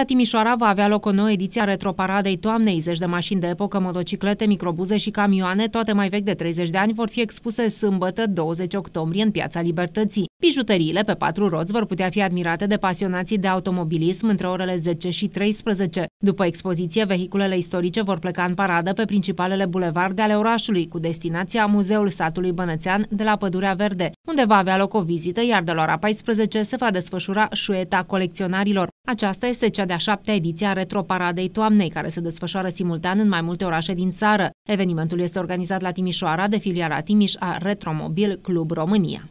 La Timișoara va avea loc o nouă ediție a retroparadei toamnei. Zeci de mașini de epocă, motociclete, microbuze și camioane, toate mai vechi de 30 de ani, vor fi expuse sâmbătă 20 octombrie în Piața Libertății. Bijuteriile pe patru roți vor putea fi admirate de pasionații de automobilism între orele 10 și 13. După expoziție, vehiculele istorice vor pleca în paradă pe principalele bulevarde ale orașului, cu destinația Muzeul satului Bănățean de la Pădurea Verde, unde va avea loc o vizită, iar de la ora 14 se va desfășura șueta colecționarilor. Aceasta este cea de-a șaptea ediție a Retroparadei Toamnei, care se desfășoară simultan în mai multe orașe din țară. Evenimentul este organizat la Timișoara de filiala Timiș a Retromobil Club România.